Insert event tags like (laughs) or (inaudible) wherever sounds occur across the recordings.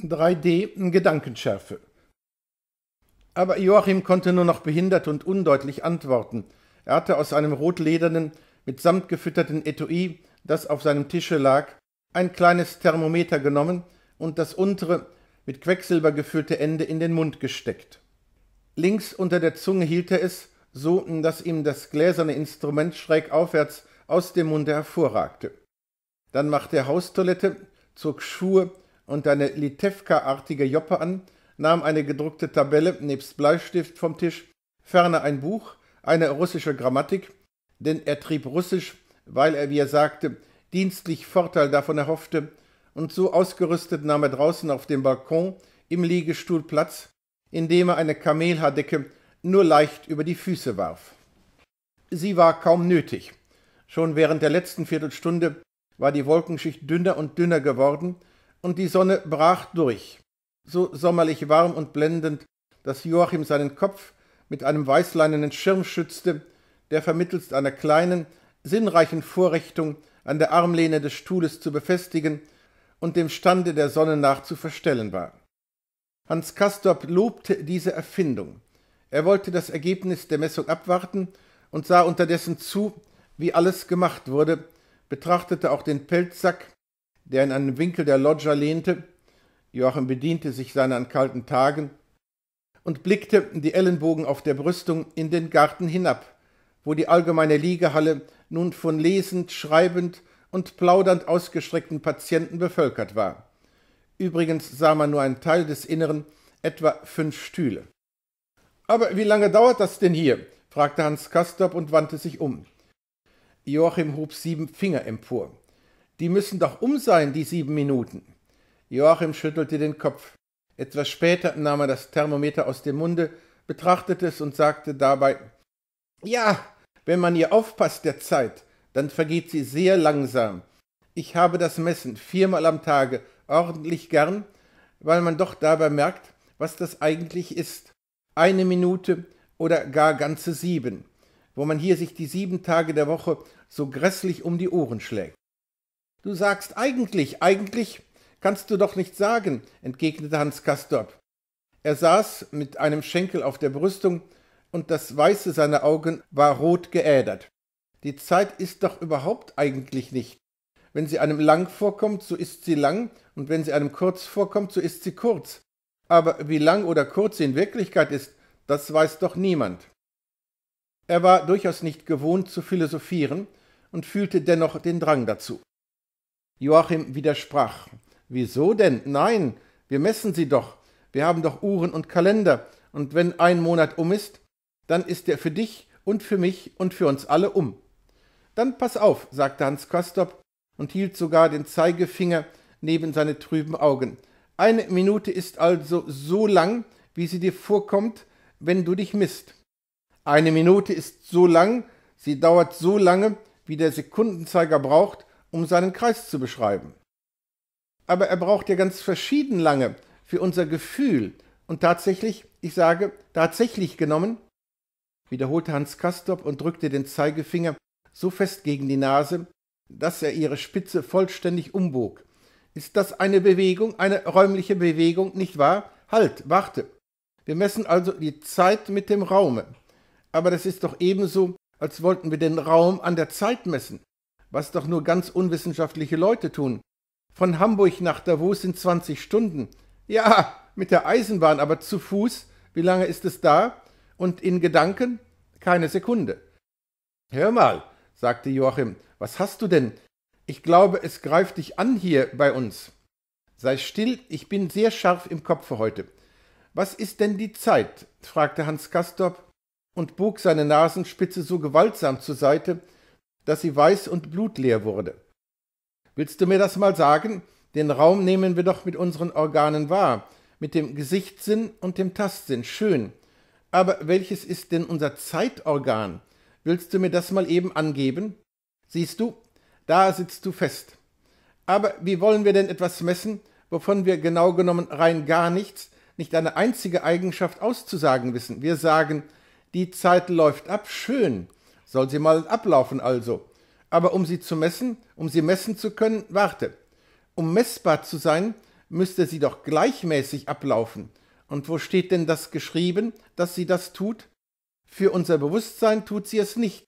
3D-Gedankenschärfe. Aber Joachim konnte nur noch behindert und undeutlich antworten. Er hatte aus einem rotledernen, mit Samt gefütterten Etui, das auf seinem Tische lag, ein kleines Thermometer genommen und das untere, mit Quecksilber gefüllte Ende in den Mund gesteckt. Links unter der Zunge hielt er es, so dass ihm das gläserne Instrument schräg aufwärts aus dem Munde hervorragte. Dann machte er Haustoilette, zog Schuhe und eine Litewka-artige Joppe an, nahm eine gedruckte Tabelle nebst Bleistift vom Tisch, ferner ein Buch, eine russische Grammatik, denn er trieb Russisch, weil er, wie er sagte, dienstlich Vorteil davon erhoffte, und so ausgerüstet nahm er draußen auf dem Balkon im Liegestuhl Platz, indem er eine Kamelhaardecke nur leicht über die Füße warf. Sie war kaum nötig. Schon während der letzten Viertelstunde war die Wolkenschicht dünner und dünner geworden, und die Sonne brach durch, so sommerlich warm und blendend, dass Joachim seinen Kopf mit einem weißleinenen Schirm schützte, der vermittelst einer kleinen, sinnreichen Vorrichtung an der Armlehne des Stuhles zu befestigen und dem Stande der Sonne nach zu verstellen war. Hans Castorp lobte diese Erfindung. Er wollte das Ergebnis der Messung abwarten und sah unterdessen zu, wie alles gemacht wurde, betrachtete auch den Pelzsack, der in einem Winkel der Loggia lehnte, Joachim bediente sich seiner an kalten Tagen, und blickte die Ellenbogen auf der Brüstung in den Garten hinab, wo die allgemeine Liegehalle nun von lesend, schreibend und plaudernd ausgestreckten Patienten bevölkert war. Übrigens sah man nur einen Teil des Inneren, etwa fünf Stühle. Aber wie lange dauert das denn hier? fragte Hans Kastorp und wandte sich um. Joachim hob sieben Finger empor. Die müssen doch um sein, die sieben Minuten. Joachim schüttelte den Kopf. Etwas später nahm er das Thermometer aus dem Munde, betrachtete es und sagte dabei Ja, wenn man ihr aufpasst der Zeit, dann vergeht sie sehr langsam. Ich habe das Messen viermal am Tage ordentlich gern, weil man doch dabei merkt, was das eigentlich ist. Eine Minute oder gar ganze sieben, wo man hier sich die sieben Tage der Woche so grässlich um die Ohren schlägt. Du sagst eigentlich, eigentlich kannst du doch nicht sagen, entgegnete Hans Castorp. Er saß mit einem Schenkel auf der Brüstung und das Weiße seiner Augen war rot geädert. Die Zeit ist doch überhaupt eigentlich nicht. Wenn sie einem lang vorkommt, so ist sie lang, und wenn sie einem kurz vorkommt, so ist sie kurz. Aber wie lang oder kurz sie in Wirklichkeit ist, das weiß doch niemand. Er war durchaus nicht gewohnt zu philosophieren und fühlte dennoch den Drang dazu. Joachim widersprach. Wieso denn? Nein, wir messen sie doch. Wir haben doch Uhren und Kalender. Und wenn ein Monat um ist, dann ist er für dich und für mich und für uns alle um. Dann pass auf, sagte Hans Kostop und hielt sogar den Zeigefinger neben seine trüben Augen. Eine Minute ist also so lang, wie sie dir vorkommt, wenn du dich misst. Eine Minute ist so lang, sie dauert so lange, wie der Sekundenzeiger braucht, um seinen Kreis zu beschreiben. Aber er braucht ja ganz verschieden lange für unser Gefühl und tatsächlich, ich sage tatsächlich genommen, wiederholte Hans Kastorp und drückte den Zeigefinger so fest gegen die Nase, dass er ihre Spitze vollständig umbog. Ist das eine Bewegung, eine räumliche Bewegung, nicht wahr? Halt, warte. Wir messen also die Zeit mit dem Raume. Aber das ist doch ebenso, als wollten wir den Raum an der Zeit messen was doch nur ganz unwissenschaftliche Leute tun. Von Hamburg nach Davos sind 20 Stunden. Ja, mit der Eisenbahn, aber zu Fuß, wie lange ist es da? Und in Gedanken? Keine Sekunde. Hör mal, sagte Joachim, was hast du denn? Ich glaube, es greift dich an hier bei uns. Sei still, ich bin sehr scharf im Kopfe heute. Was ist denn die Zeit? fragte Hans Kastorp und bog seine Nasenspitze so gewaltsam zur Seite, dass sie weiß und blutleer wurde. Willst du mir das mal sagen? Den Raum nehmen wir doch mit unseren Organen wahr, mit dem Gesichtssinn und dem Tastsinn, schön. Aber welches ist denn unser Zeitorgan? Willst du mir das mal eben angeben? Siehst du, da sitzt du fest. Aber wie wollen wir denn etwas messen, wovon wir genau genommen rein gar nichts, nicht eine einzige Eigenschaft auszusagen wissen? Wir sagen, die Zeit läuft ab, schön. Soll sie mal ablaufen also. Aber um sie zu messen, um sie messen zu können, warte. Um messbar zu sein, müsste sie doch gleichmäßig ablaufen. Und wo steht denn das geschrieben, dass sie das tut? Für unser Bewusstsein tut sie es nicht.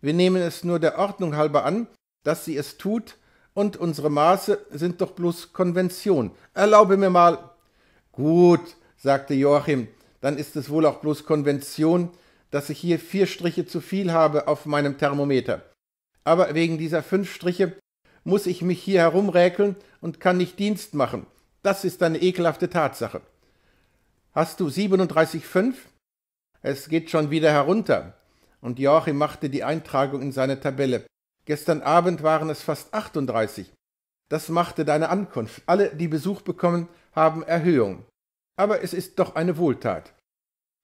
Wir nehmen es nur der Ordnung halber an, dass sie es tut, und unsere Maße sind doch bloß Konvention. Erlaube mir mal. Gut, sagte Joachim, dann ist es wohl auch bloß Konvention, dass ich hier vier Striche zu viel habe auf meinem Thermometer. Aber wegen dieser fünf Striche muss ich mich hier herumräkeln und kann nicht Dienst machen. Das ist eine ekelhafte Tatsache. Hast du 37,5? Es geht schon wieder herunter. Und Joachim machte die Eintragung in seine Tabelle. Gestern Abend waren es fast 38. Das machte deine Ankunft. Alle, die Besuch bekommen, haben Erhöhung. Aber es ist doch eine Wohltat.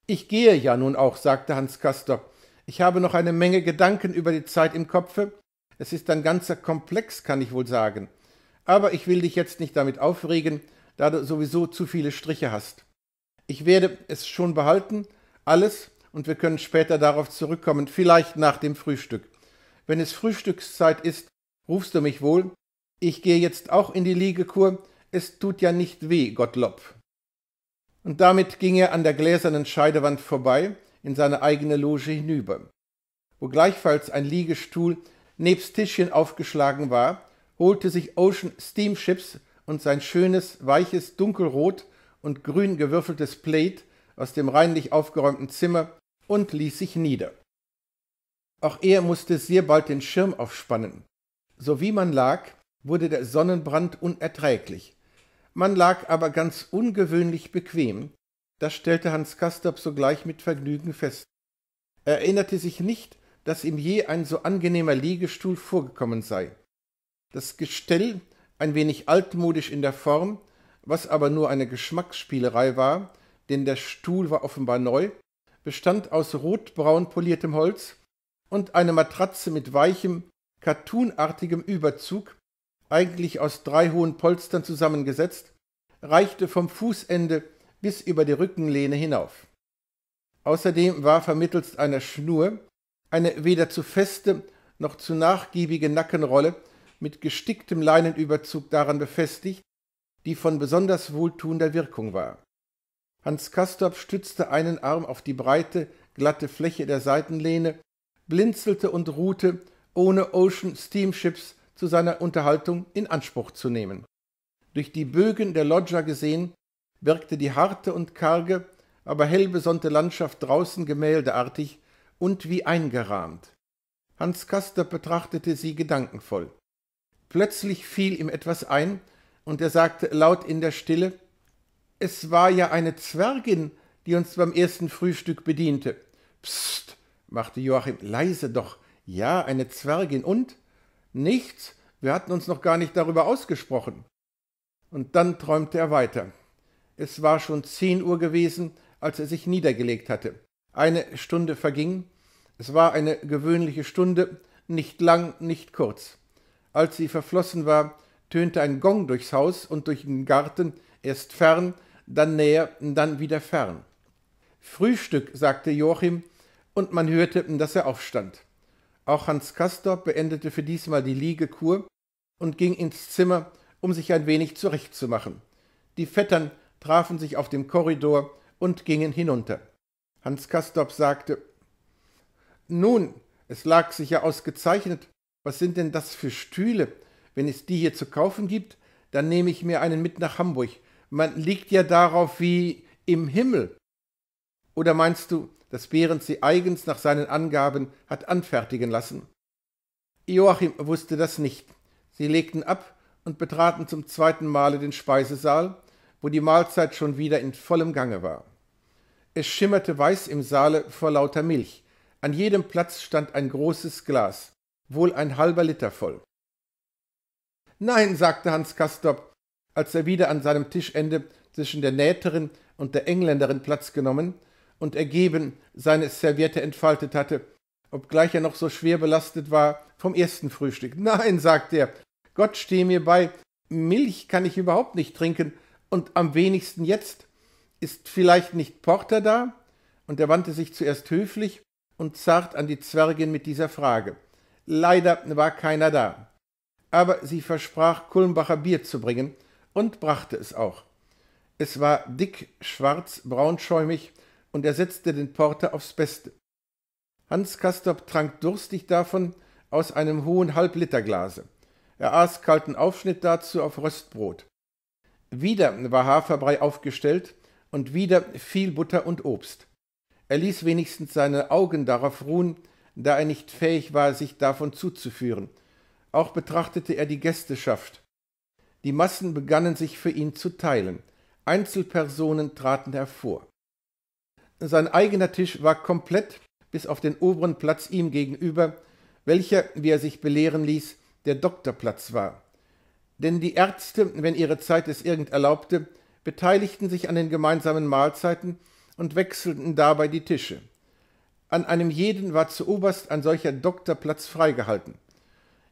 Ich gehe ja nun auch, sagte Hans Castorp. Ich habe noch eine Menge Gedanken über die Zeit im Kopfe. Es ist ein ganzer Komplex, kann ich wohl sagen. Aber ich will dich jetzt nicht damit aufregen, da du sowieso zu viele Striche hast. Ich werde es schon behalten, alles, und wir können später darauf zurückkommen, vielleicht nach dem Frühstück. Wenn es Frühstückszeit ist, rufst du mich wohl. Ich gehe jetzt auch in die Liegekur. Es tut ja nicht weh, Gottlob und damit ging er an der gläsernen Scheidewand vorbei in seine eigene Loge hinüber, wo gleichfalls ein Liegestuhl nebst Tischchen aufgeschlagen war, holte sich Ocean Steamships und sein schönes, weiches, dunkelrot und grün gewürfeltes Plate aus dem reinlich aufgeräumten Zimmer und ließ sich nieder. Auch er musste sehr bald den Schirm aufspannen. So wie man lag, wurde der Sonnenbrand unerträglich man lag aber ganz ungewöhnlich bequem, das stellte Hans Castorp sogleich mit Vergnügen fest. Er erinnerte sich nicht, dass ihm je ein so angenehmer Liegestuhl vorgekommen sei. Das Gestell, ein wenig altmodisch in der Form, was aber nur eine Geschmacksspielerei war, denn der Stuhl war offenbar neu, bestand aus rotbraun poliertem Holz und eine Matratze mit weichem, cartoonartigem Überzug, eigentlich aus drei hohen Polstern zusammengesetzt, reichte vom Fußende bis über die Rückenlehne hinauf. Außerdem war vermittelst einer Schnur eine weder zu feste noch zu nachgiebige Nackenrolle mit gesticktem Leinenüberzug daran befestigt, die von besonders wohltuender Wirkung war. Hans Castorp stützte einen Arm auf die breite, glatte Fläche der Seitenlehne, blinzelte und ruhte, ohne Ocean Steamships zu seiner Unterhaltung in Anspruch zu nehmen. Durch die Bögen der Loggia gesehen, wirkte die harte und karge, aber hell besonnte Landschaft draußen gemäldeartig und wie eingerahmt. Hans Kaster betrachtete sie gedankenvoll. Plötzlich fiel ihm etwas ein, und er sagte laut in der Stille Es war ja eine Zwergin, die uns beim ersten Frühstück bediente. Psst, machte Joachim, leise doch. Ja, eine Zwergin und? Nichts, wir hatten uns noch gar nicht darüber ausgesprochen. Und dann träumte er weiter. Es war schon zehn Uhr gewesen, als er sich niedergelegt hatte. Eine Stunde verging, es war eine gewöhnliche Stunde, nicht lang, nicht kurz. Als sie verflossen war, tönte ein Gong durchs Haus und durch den Garten, erst fern, dann näher, dann wieder fern. Frühstück, sagte Joachim, und man hörte, dass er aufstand. Auch Hans Castorp beendete für diesmal die Liegekur und ging ins Zimmer, um sich ein wenig zurechtzumachen. Die Vettern trafen sich auf dem Korridor und gingen hinunter. Hans Castorp sagte Nun, es lag sich ja ausgezeichnet. Was sind denn das für Stühle? Wenn es die hier zu kaufen gibt, dann nehme ich mir einen mit nach Hamburg. Man liegt ja darauf wie im Himmel. Oder meinst du, das Behrens sie eigens nach seinen Angaben hat anfertigen lassen. Joachim wusste das nicht. Sie legten ab und betraten zum zweiten Male den Speisesaal, wo die Mahlzeit schon wieder in vollem Gange war. Es schimmerte weiß im Saale vor lauter Milch. An jedem Platz stand ein großes Glas, wohl ein halber Liter voll. Nein, sagte Hans Kastorp, als er wieder an seinem Tischende zwischen der Nähterin und der Engländerin Platz genommen, und ergeben seine Serviette entfaltet hatte, obgleich er noch so schwer belastet war vom ersten Frühstück. (laughs) Nein, sagte er, Gott stehe mir bei, Milch kann ich überhaupt nicht trinken und am wenigsten jetzt. Ist vielleicht nicht Porter da? Und er wandte sich zuerst höflich und zart an die Zwergin mit dieser Frage. Leider war keiner da. Aber sie versprach, Kulmbacher Bier zu bringen und brachte es auch. Es war dick, schwarz, braunschäumig und ersetzte den Porter aufs Beste. Hans Castorp trank durstig davon aus einem hohen Halbliterglase. Er aß kalten Aufschnitt dazu auf Röstbrot. Wieder war Haferbrei aufgestellt und wieder viel Butter und Obst. Er ließ wenigstens seine Augen darauf ruhen, da er nicht fähig war, sich davon zuzuführen. Auch betrachtete er die Gästeschaft. Die Massen begannen sich für ihn zu teilen. Einzelpersonen traten hervor. Sein eigener Tisch war komplett bis auf den oberen Platz ihm gegenüber, welcher, wie er sich belehren ließ, der Doktorplatz war. Denn die Ärzte, wenn ihre Zeit es irgend erlaubte, beteiligten sich an den gemeinsamen Mahlzeiten und wechselten dabei die Tische. An einem jeden war zuoberst ein solcher Doktorplatz freigehalten.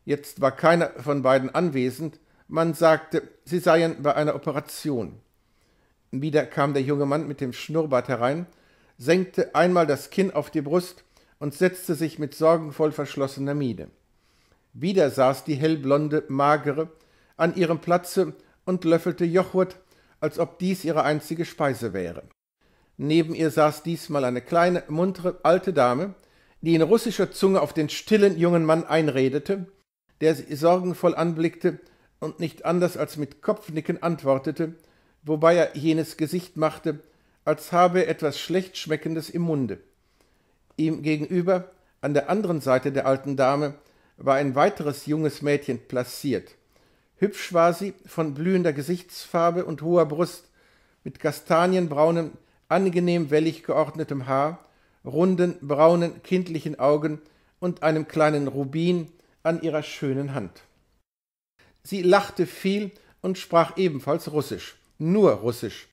Jetzt war keiner von beiden anwesend, man sagte, sie seien bei einer Operation. Wieder kam der junge Mann mit dem Schnurrbart herein senkte einmal das Kinn auf die Brust und setzte sich mit sorgenvoll verschlossener Miene. Wieder saß die hellblonde, magere an ihrem Platze und löffelte Jochurt, als ob dies ihre einzige Speise wäre. Neben ihr saß diesmal eine kleine, muntere, alte Dame, die in russischer Zunge auf den stillen jungen Mann einredete, der sie sorgenvoll anblickte und nicht anders als mit Kopfnicken antwortete, wobei er jenes Gesicht machte, als habe er etwas schlecht schmeckendes im Munde. Ihm gegenüber, an der anderen Seite der alten Dame, war ein weiteres junges Mädchen placiert. Hübsch war sie, von blühender Gesichtsfarbe und hoher Brust, mit kastanienbraunem, angenehm wellig geordnetem Haar, runden, braunen, kindlichen Augen und einem kleinen Rubin an ihrer schönen Hand. Sie lachte viel und sprach ebenfalls Russisch, nur Russisch,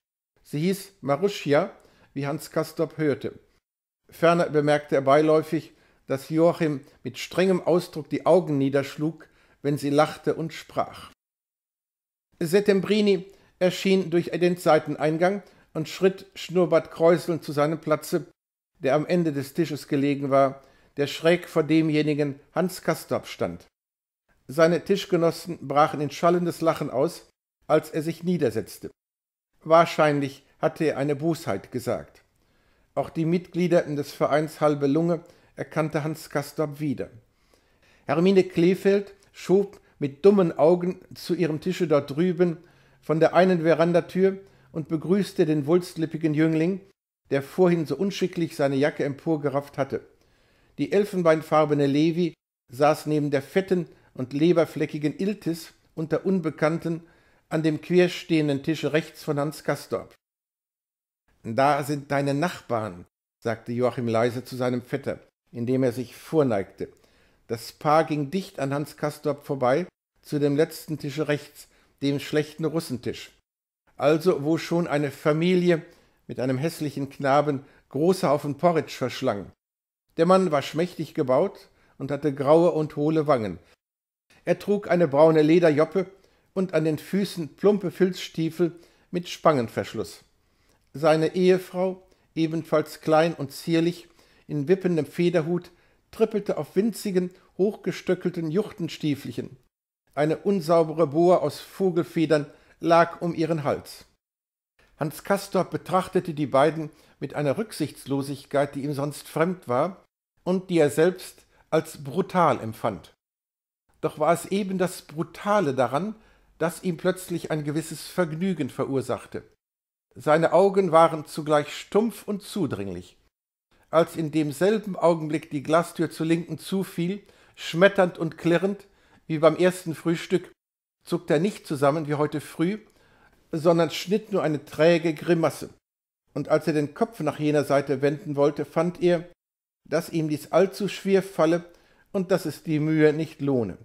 Sie hieß Maruschia, wie Hans Castorp hörte. Ferner bemerkte er beiläufig, dass Joachim mit strengem Ausdruck die Augen niederschlug, wenn sie lachte und sprach. Settembrini erschien durch den Seiteneingang und schritt Schnurrbart kräuselnd zu seinem Platze, der am Ende des Tisches gelegen war, der schräg vor demjenigen Hans Castorp stand. Seine Tischgenossen brachen in schallendes Lachen aus, als er sich niedersetzte. Wahrscheinlich hatte er eine Bosheit gesagt. Auch die Mitglieder des Vereins Halbe Lunge erkannte Hans Castorp wieder. Hermine Kleefeld schob mit dummen Augen zu ihrem Tische dort drüben von der einen Verandatür und begrüßte den wulstlippigen Jüngling, der vorhin so unschicklich seine Jacke emporgerafft hatte. Die elfenbeinfarbene Levi saß neben der fetten und leberfleckigen Iltis unter Unbekannten an dem querstehenden Tische rechts von Hans Castorp. Da sind deine Nachbarn, sagte Joachim leise zu seinem Vetter, indem er sich vorneigte. Das Paar ging dicht an Hans Castorp vorbei, zu dem letzten Tische rechts, dem schlechten Russentisch. Also, wo schon eine Familie mit einem hässlichen Knaben große Haufen Porridge verschlang. Der Mann war schmächtig gebaut und hatte graue und hohle Wangen. Er trug eine braune Lederjoppe und an den Füßen plumpe Filzstiefel mit Spangenverschluss. Seine Ehefrau, ebenfalls klein und zierlich, in wippendem Federhut, trippelte auf winzigen, hochgestöckelten Juchtenstiefelchen. Eine unsaubere Boa aus Vogelfedern lag um ihren Hals. Hans Castor betrachtete die beiden mit einer Rücksichtslosigkeit, die ihm sonst fremd war und die er selbst als brutal empfand. Doch war es eben das Brutale daran, das ihm plötzlich ein gewisses Vergnügen verursachte. Seine Augen waren zugleich stumpf und zudringlich. Als in demselben Augenblick die Glastür zur Linken zufiel, schmetternd und klirrend, wie beim ersten Frühstück, zuckte er nicht zusammen wie heute früh, sondern schnitt nur eine träge Grimasse. Und als er den Kopf nach jener Seite wenden wollte, fand er, dass ihm dies allzu schwer falle und dass es die Mühe nicht lohne.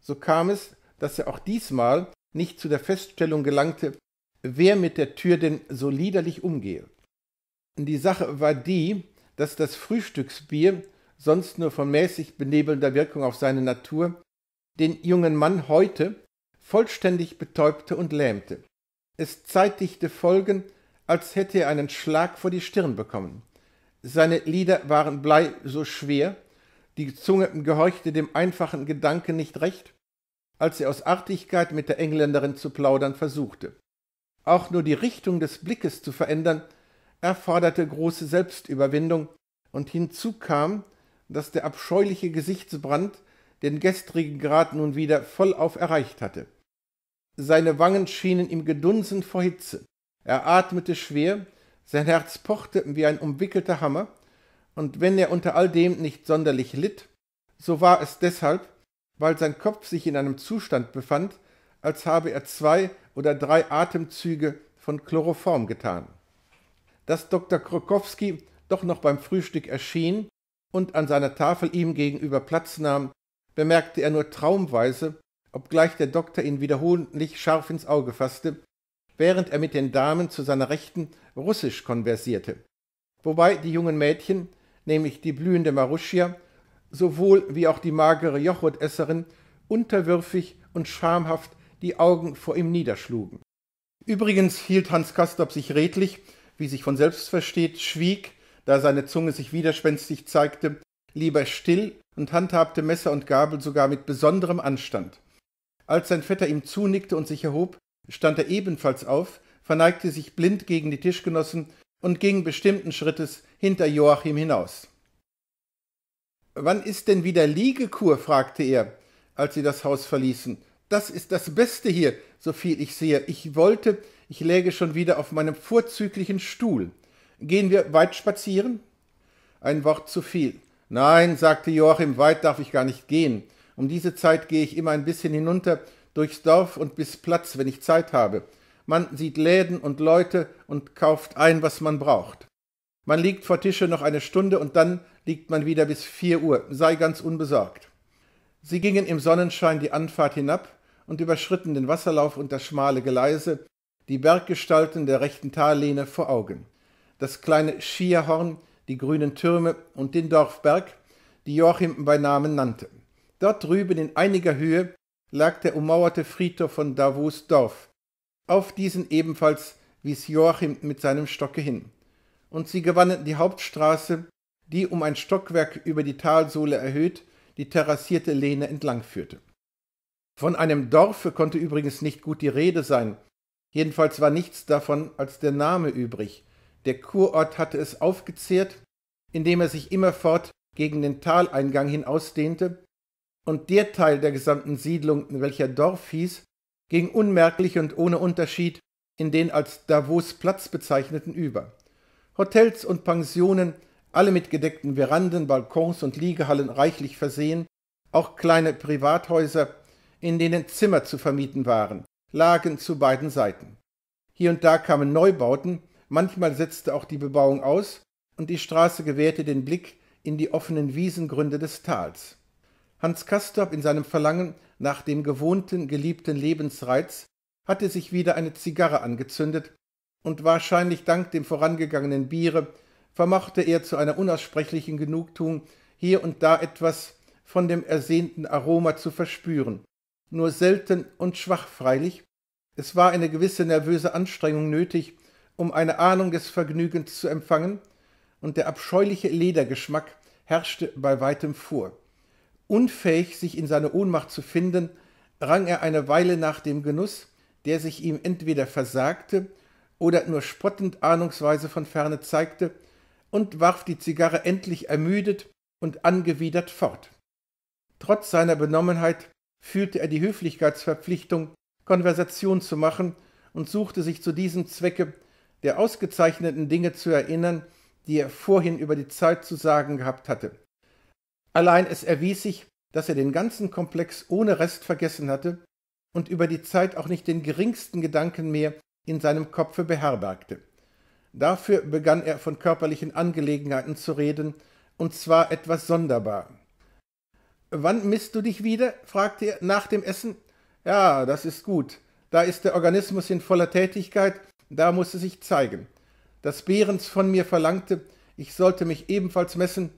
So kam es, dass er auch diesmal nicht zu der Feststellung gelangte, wer mit der Tür denn so liederlich umgehe. Die Sache war die, dass das Frühstücksbier, sonst nur von mäßig benebelnder Wirkung auf seine Natur, den jungen Mann heute vollständig betäubte und lähmte. Es zeitigte Folgen, als hätte er einen Schlag vor die Stirn bekommen. Seine Lieder waren blei so schwer, die Zunge gehorchte dem einfachen Gedanken nicht recht, als er aus Artigkeit mit der Engländerin zu plaudern versuchte. Auch nur die Richtung des Blickes zu verändern, erforderte große Selbstüberwindung, und hinzu kam, dass der abscheuliche Gesichtsbrand den gestrigen Grad nun wieder vollauf erreicht hatte. Seine Wangen schienen ihm gedunsen vor Hitze, er atmete schwer, sein Herz pochte wie ein umwickelter Hammer, und wenn er unter all dem nicht sonderlich litt, so war es deshalb, weil sein Kopf sich in einem Zustand befand, als habe er zwei oder drei Atemzüge von Chloroform getan. Dass Dr. Krokowski doch noch beim Frühstück erschien und an seiner Tafel ihm gegenüber Platz nahm, bemerkte er nur traumweise, obgleich der Doktor ihn wiederholentlich scharf ins Auge fasste, während er mit den Damen zu seiner Rechten Russisch konversierte, wobei die jungen Mädchen, nämlich die blühende Maruschia sowohl wie auch die magere Jochutesserin, unterwürfig und schamhaft die Augen vor ihm niederschlugen. Übrigens hielt Hans Kastorp sich redlich, wie sich von selbst versteht, schwieg, da seine Zunge sich widerspenstig zeigte, lieber still und handhabte Messer und Gabel sogar mit besonderem Anstand. Als sein Vetter ihm zunickte und sich erhob, stand er ebenfalls auf, verneigte sich blind gegen die Tischgenossen und ging bestimmten Schrittes hinter Joachim hinaus. Wann ist denn wieder Liegekur? fragte er, als sie das Haus verließen. Das ist das Beste hier, soviel ich sehe. Ich wollte, ich läge schon wieder auf meinem vorzüglichen Stuhl. Gehen wir weit spazieren? Ein Wort zu viel. Nein, sagte Joachim, weit darf ich gar nicht gehen. Um diese Zeit gehe ich immer ein bisschen hinunter durchs Dorf und bis Platz, wenn ich Zeit habe. Man sieht Läden und Leute und kauft ein, was man braucht. Man liegt vor Tische noch eine Stunde und dann liegt man wieder bis 4 Uhr, sei ganz unbesorgt. Sie gingen im Sonnenschein die Anfahrt hinab und überschritten den Wasserlauf und das schmale Geleise, die Berggestalten der rechten Tallehne vor Augen. Das kleine Schierhorn, die grünen Türme und den Dorfberg, die Joachim bei Namen nannte. Dort drüben in einiger Höhe lag der ummauerte Friedhof von Davos Dorf. Auf diesen ebenfalls wies Joachim mit seinem Stocke hin. Und sie gewannen die Hauptstraße, die um ein Stockwerk über die Talsohle erhöht die terrassierte Lehne entlang führte. Von einem Dorfe konnte übrigens nicht gut die Rede sein, jedenfalls war nichts davon als der Name übrig. Der Kurort hatte es aufgezehrt, indem er sich immerfort gegen den Taleingang hin ausdehnte, und der Teil der gesamten Siedlung, welcher Dorf hieß, ging unmerklich und ohne Unterschied in den als Davos Platz bezeichneten über. Hotels und Pensionen alle mit gedeckten Veranden, Balkons und Liegehallen reichlich versehen, auch kleine Privathäuser, in denen Zimmer zu vermieten waren, lagen zu beiden Seiten. Hier und da kamen Neubauten, manchmal setzte auch die Bebauung aus, und die Straße gewährte den Blick in die offenen Wiesengründe des Tals. Hans Castorp in seinem Verlangen nach dem gewohnten, geliebten Lebensreiz hatte sich wieder eine Zigarre angezündet und wahrscheinlich dank dem vorangegangenen Biere vermochte er zu einer unaussprechlichen Genugtuung, hier und da etwas von dem ersehnten Aroma zu verspüren. Nur selten und schwach freilich. Es war eine gewisse nervöse Anstrengung nötig, um eine Ahnung des Vergnügens zu empfangen, und der abscheuliche Ledergeschmack herrschte bei weitem vor. Unfähig, sich in seine Ohnmacht zu finden, rang er eine Weile nach dem Genuss, der sich ihm entweder versagte oder nur spottend ahnungsweise von ferne zeigte, und warf die Zigarre endlich ermüdet und angewidert fort. Trotz seiner Benommenheit fühlte er die Höflichkeitsverpflichtung, Konversation zu machen und suchte sich zu diesem Zwecke der ausgezeichneten Dinge zu erinnern, die er vorhin über die Zeit zu sagen gehabt hatte. Allein es erwies sich, dass er den ganzen Komplex ohne Rest vergessen hatte und über die Zeit auch nicht den geringsten Gedanken mehr in seinem Kopfe beherbergte. Dafür begann er von körperlichen Angelegenheiten zu reden, und zwar etwas sonderbar. Wann misst du dich wieder? fragte er nach dem Essen. Ja, das ist gut. Da ist der Organismus in voller Tätigkeit, da muss es sich zeigen. Dass Behrens von mir verlangte, ich sollte mich ebenfalls messen,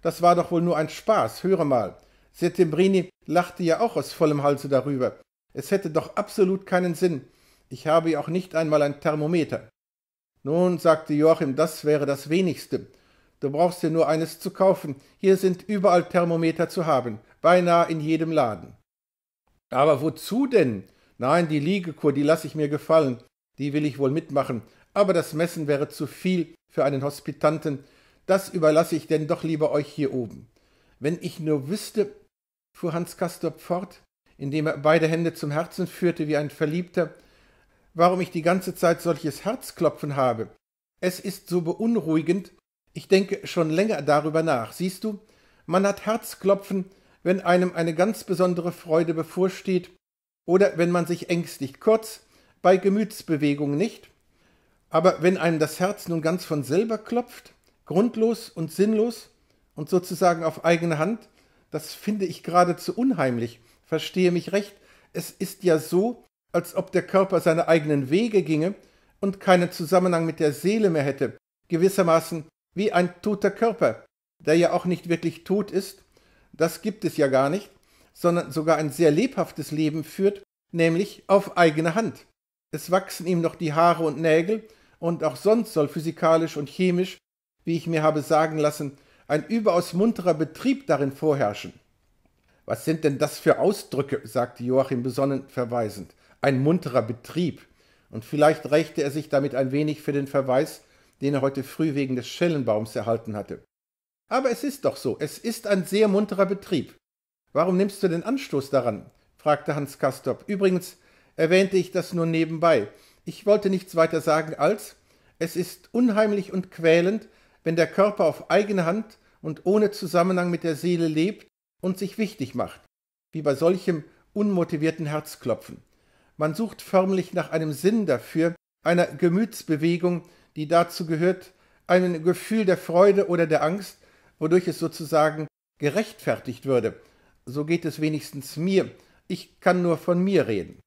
das war doch wohl nur ein Spaß, höre mal. Settembrini lachte ja auch aus vollem Halse darüber. Es hätte doch absolut keinen Sinn. Ich habe ja auch nicht einmal ein Thermometer. Nun, sagte Joachim, das wäre das wenigste. Du brauchst dir nur eines zu kaufen. Hier sind überall Thermometer zu haben, beinahe in jedem Laden. Aber wozu denn? Nein, die Liegekur, die lasse ich mir gefallen. Die will ich wohl mitmachen. Aber das Messen wäre zu viel für einen Hospitanten. Das überlasse ich denn doch lieber euch hier oben. Wenn ich nur wüsste, fuhr Hans Castorp fort, indem er beide Hände zum Herzen führte wie ein Verliebter, warum ich die ganze Zeit solches Herzklopfen habe. Es ist so beunruhigend, ich denke schon länger darüber nach. Siehst du, man hat Herzklopfen, wenn einem eine ganz besondere Freude bevorsteht oder wenn man sich ängstigt, kurz bei Gemütsbewegungen nicht. Aber wenn einem das Herz nun ganz von selber klopft, grundlos und sinnlos und sozusagen auf eigene Hand, das finde ich geradezu unheimlich. Verstehe mich recht, es ist ja so, als ob der Körper seine eigenen Wege ginge und keinen Zusammenhang mit der Seele mehr hätte, gewissermaßen wie ein toter Körper, der ja auch nicht wirklich tot ist, das gibt es ja gar nicht, sondern sogar ein sehr lebhaftes Leben führt, nämlich auf eigene Hand. Es wachsen ihm noch die Haare und Nägel, und auch sonst soll physikalisch und chemisch, wie ich mir habe sagen lassen, ein überaus munterer Betrieb darin vorherrschen. Was sind denn das für Ausdrücke? sagte Joachim besonnen verweisend ein munterer Betrieb. Und vielleicht rächte er sich damit ein wenig für den Verweis, den er heute früh wegen des Schellenbaums erhalten hatte. Aber es ist doch so, es ist ein sehr munterer Betrieb. Warum nimmst du den Anstoß daran? fragte Hans Kastorp. Übrigens erwähnte ich das nur nebenbei. Ich wollte nichts weiter sagen als, es ist unheimlich und quälend, wenn der Körper auf eigene Hand und ohne Zusammenhang mit der Seele lebt und sich wichtig macht, wie bei solchem unmotivierten Herzklopfen. Man sucht förmlich nach einem Sinn dafür, einer Gemütsbewegung, die dazu gehört, einem Gefühl der Freude oder der Angst, wodurch es sozusagen gerechtfertigt würde. So geht es wenigstens mir. Ich kann nur von mir reden.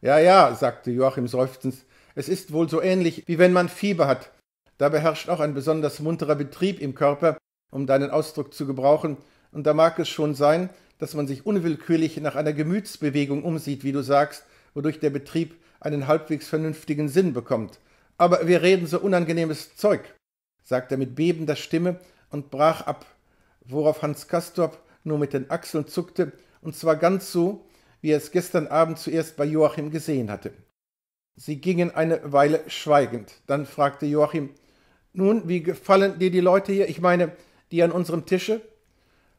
Ja, ja, sagte Joachim seufzend, es ist wohl so ähnlich, wie wenn man Fieber hat. Dabei herrscht auch ein besonders munterer Betrieb im Körper, um deinen Ausdruck zu gebrauchen, und da mag es schon sein, dass man sich unwillkürlich nach einer Gemütsbewegung umsieht, wie du sagst, wodurch der Betrieb einen halbwegs vernünftigen Sinn bekommt. Aber wir reden so unangenehmes Zeug, sagte er mit bebender Stimme und brach ab, worauf Hans Kastorp nur mit den Achseln zuckte, und zwar ganz so, wie er es gestern Abend zuerst bei Joachim gesehen hatte. Sie gingen eine Weile schweigend. Dann fragte Joachim, nun, wie gefallen dir die Leute hier? Ich meine, die an unserem Tische?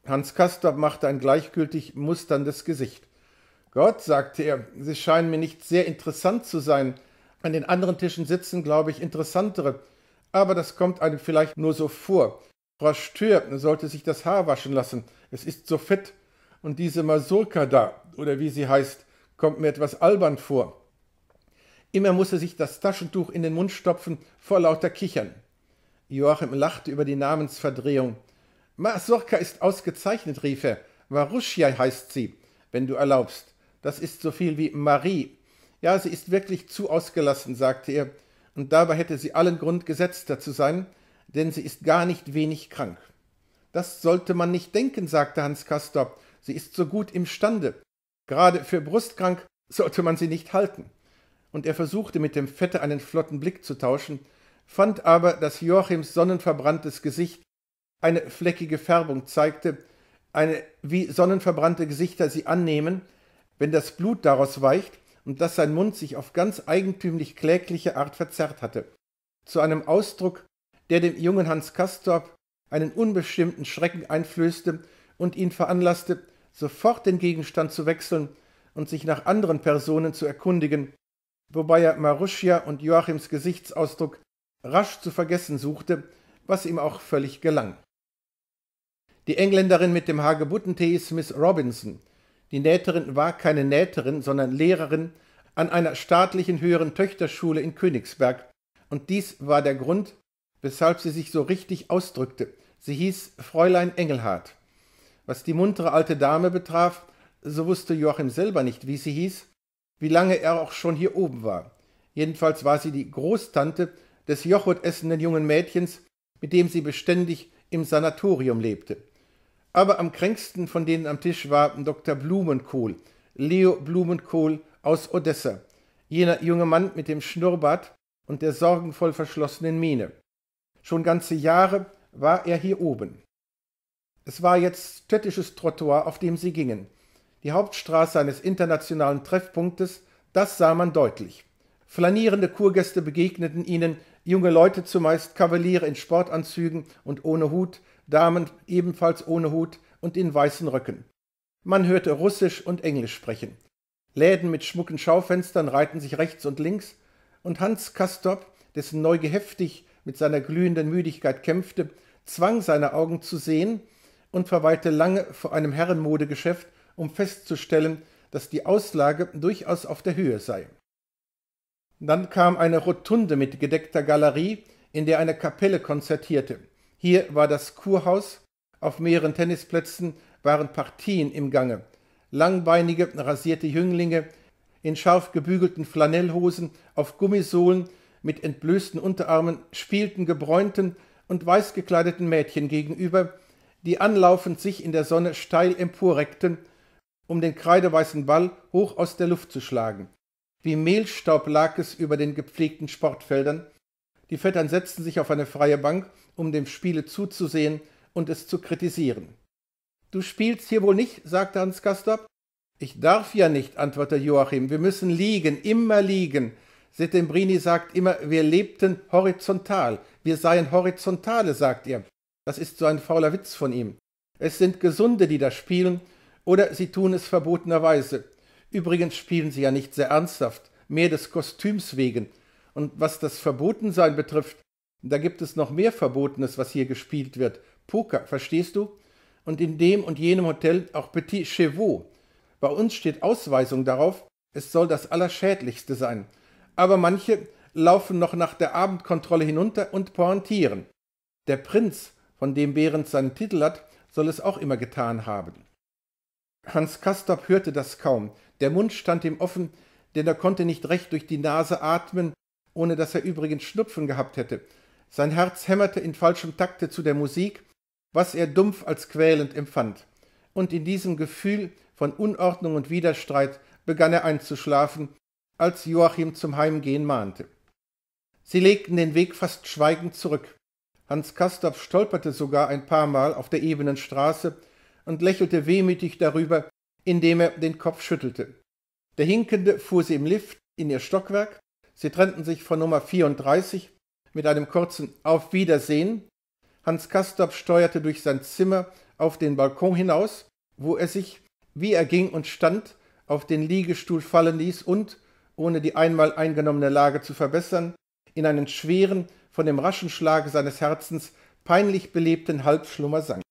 Hans Kastorp machte ein gleichgültig musterndes Gesicht. Gott, sagte er, Sie scheinen mir nicht sehr interessant zu sein. An den anderen Tischen sitzen, glaube ich, interessantere. Aber das kommt einem vielleicht nur so vor. Frau Stür sollte sich das Haar waschen lassen. Es ist so fett. Und diese Masurka da, oder wie sie heißt, kommt mir etwas albern vor. Immer muss er sich das Taschentuch in den Mund stopfen vor lauter Kichern. Joachim lachte über die Namensverdrehung. Masurka ist ausgezeichnet, rief er. Waruschia heißt sie, wenn du erlaubst. Das ist so viel wie Marie. Ja, sie ist wirklich zu ausgelassen, sagte er, und dabei hätte sie allen Grund, gesetzter zu sein, denn sie ist gar nicht wenig krank. Das sollte man nicht denken, sagte Hans Castor. Sie ist so gut imstande. Gerade für brustkrank sollte man sie nicht halten. Und er versuchte mit dem Vetter einen flotten Blick zu tauschen, fand aber, dass Joachims sonnenverbranntes Gesicht eine fleckige Färbung zeigte, eine wie sonnenverbrannte Gesichter sie annehmen, wenn das Blut daraus weicht und dass sein Mund sich auf ganz eigentümlich klägliche Art verzerrt hatte, zu einem Ausdruck, der dem jungen Hans Castorp einen unbestimmten Schrecken einflößte und ihn veranlasste, sofort den Gegenstand zu wechseln und sich nach anderen Personen zu erkundigen, wobei er Maruschia und Joachims Gesichtsausdruck rasch zu vergessen suchte, was ihm auch völlig gelang. Die Engländerin mit dem Hagebuttentee ist Miss Robinson. Die Nähterin war keine Nähterin, sondern Lehrerin an einer staatlichen höheren Töchterschule in Königsberg. Und dies war der Grund, weshalb sie sich so richtig ausdrückte. Sie hieß Fräulein Engelhardt. Was die muntere alte Dame betraf, so wusste Joachim selber nicht, wie sie hieß, wie lange er auch schon hier oben war. Jedenfalls war sie die Großtante des jochutessenden jungen Mädchens, mit dem sie beständig im Sanatorium lebte. Aber am kränksten von denen am Tisch war Dr. Blumenkohl, Leo Blumenkohl aus Odessa, jener junge Mann mit dem Schnurrbart und der sorgenvoll verschlossenen Miene. Schon ganze Jahre war er hier oben. Es war jetzt städtisches Trottoir, auf dem sie gingen. Die Hauptstraße eines internationalen Treffpunktes, das sah man deutlich. Flanierende Kurgäste begegneten ihnen, junge Leute zumeist Kavaliere in Sportanzügen und ohne Hut, Damen ebenfalls ohne Hut und in weißen Röcken. Man hörte Russisch und Englisch sprechen. Läden mit schmucken Schaufenstern reihten sich rechts und links, und Hans Kastorp, dessen Neuge heftig mit seiner glühenden Müdigkeit kämpfte, zwang seine Augen zu sehen und verweilte lange vor einem Herrenmodegeschäft, um festzustellen, dass die Auslage durchaus auf der Höhe sei. Dann kam eine Rotunde mit gedeckter Galerie, in der eine Kapelle konzertierte. Hier war das Kurhaus. Auf mehreren Tennisplätzen waren Partien im Gange. Langbeinige, rasierte Jünglinge in scharf gebügelten Flanellhosen auf Gummisohlen mit entblößten Unterarmen spielten gebräunten und weiß gekleideten Mädchen gegenüber, die anlaufend sich in der Sonne steil emporreckten, um den kreideweißen Ball hoch aus der Luft zu schlagen. Wie Mehlstaub lag es über den gepflegten Sportfeldern. Die Vettern setzten sich auf eine freie Bank um dem Spiele zuzusehen und es zu kritisieren. Du spielst hier wohl nicht, sagte Hans Castorp. Ich darf ja nicht, antwortete Joachim. Wir müssen liegen, immer liegen. Settembrini sagt immer, wir lebten horizontal. Wir seien Horizontale, sagt er. Das ist so ein fauler Witz von ihm. Es sind Gesunde, die da spielen, oder sie tun es verbotenerweise. Übrigens spielen sie ja nicht sehr ernsthaft, mehr des Kostüms wegen. Und was das Verbotensein betrifft, da gibt es noch mehr Verbotenes, was hier gespielt wird. Poker, verstehst du? Und in dem und jenem Hotel auch Petit Chevaux. Bei uns steht Ausweisung darauf, es soll das Allerschädlichste sein. Aber manche laufen noch nach der Abendkontrolle hinunter und pointieren. Der Prinz, von dem Behrens seinen Titel hat, soll es auch immer getan haben. Hans Kastorp hörte das kaum. Der Mund stand ihm offen, denn er konnte nicht recht durch die Nase atmen, ohne dass er übrigens Schnupfen gehabt hätte. Sein Herz hämmerte in falschem Takte zu der Musik, was er dumpf als quälend empfand. Und in diesem Gefühl von Unordnung und Widerstreit begann er einzuschlafen, als Joachim zum Heimgehen mahnte. Sie legten den Weg fast schweigend zurück. Hans Kastorp stolperte sogar ein paar Mal auf der ebenen Straße und lächelte wehmütig darüber, indem er den Kopf schüttelte. Der Hinkende fuhr sie im Lift in ihr Stockwerk, sie trennten sich von Nummer 34 mit einem kurzen Auf Wiedersehen. Hans Kastorp steuerte durch sein Zimmer auf den Balkon hinaus, wo er sich, wie er ging und stand, auf den Liegestuhl fallen ließ und, ohne die einmal eingenommene Lage zu verbessern, in einen schweren, von dem raschen Schlage seines Herzens peinlich belebten Halbschlummer sank.